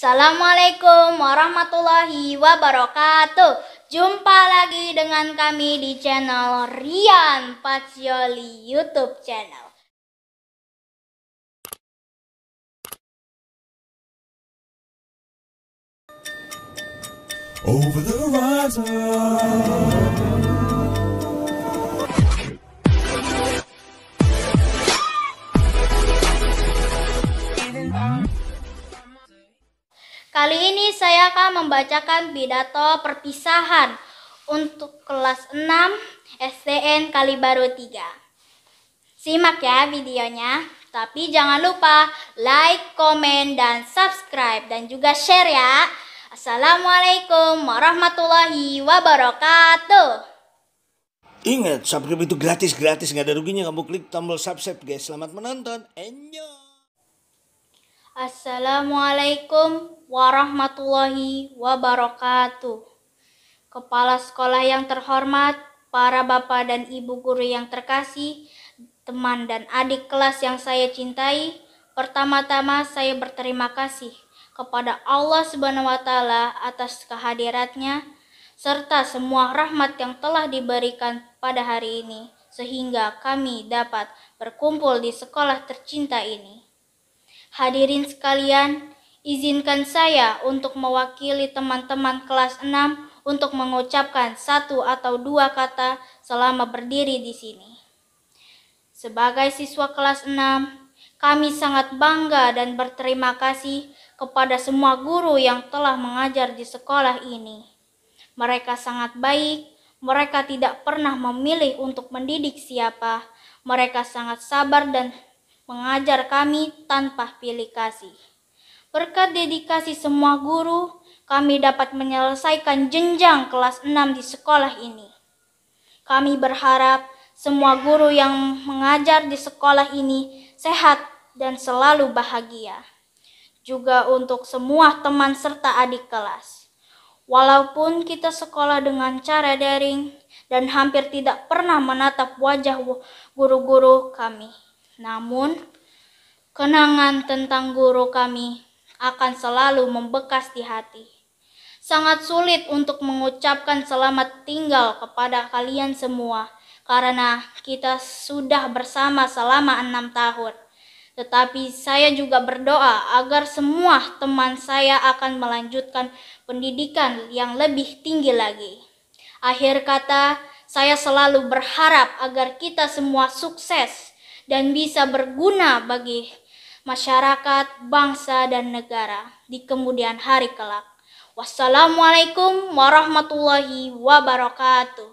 Assalamualaikum warahmatullahi wabarakatuh. Jumpa lagi dengan kami di channel Rian Pacioli YouTube channel. Over the horizon. Kali ini saya akan membacakan pidato perpisahan untuk kelas 6 STN Kalibaru 3. Simak ya videonya. Tapi jangan lupa like, komen, dan subscribe dan juga share ya. Assalamualaikum warahmatullahi wabarakatuh. Ingat, subscribe itu gratis-gratis, nggak ada ruginya kamu klik tombol subscribe guys. Selamat menonton, enjoy! Assalamualaikum warahmatullahi wabarakatuh. Kepala sekolah yang terhormat, para bapak dan ibu guru yang terkasih, teman dan adik kelas yang saya cintai, pertama-tama saya berterima kasih kepada Allah Subhanahu wa taala atas kehadiratnya serta semua rahmat yang telah diberikan pada hari ini sehingga kami dapat berkumpul di sekolah tercinta ini. Hadirin sekalian, izinkan saya untuk mewakili teman-teman kelas 6 untuk mengucapkan satu atau dua kata selama berdiri di sini. Sebagai siswa kelas 6, kami sangat bangga dan berterima kasih kepada semua guru yang telah mengajar di sekolah ini. Mereka sangat baik, mereka tidak pernah memilih untuk mendidik siapa, mereka sangat sabar dan mengajar kami tanpa pilih kasih. Berkat dedikasi semua guru, kami dapat menyelesaikan jenjang kelas 6 di sekolah ini. Kami berharap semua guru yang mengajar di sekolah ini sehat dan selalu bahagia. Juga untuk semua teman serta adik kelas. Walaupun kita sekolah dengan cara daring dan hampir tidak pernah menatap wajah guru-guru kami. Namun, kenangan tentang guru kami akan selalu membekas di hati. Sangat sulit untuk mengucapkan selamat tinggal kepada kalian semua karena kita sudah bersama selama enam tahun. Tetapi saya juga berdoa agar semua teman saya akan melanjutkan pendidikan yang lebih tinggi lagi. Akhir kata, saya selalu berharap agar kita semua sukses dan bisa berguna bagi masyarakat, bangsa, dan negara di kemudian hari kelak. Wassalamualaikum warahmatullahi wabarakatuh.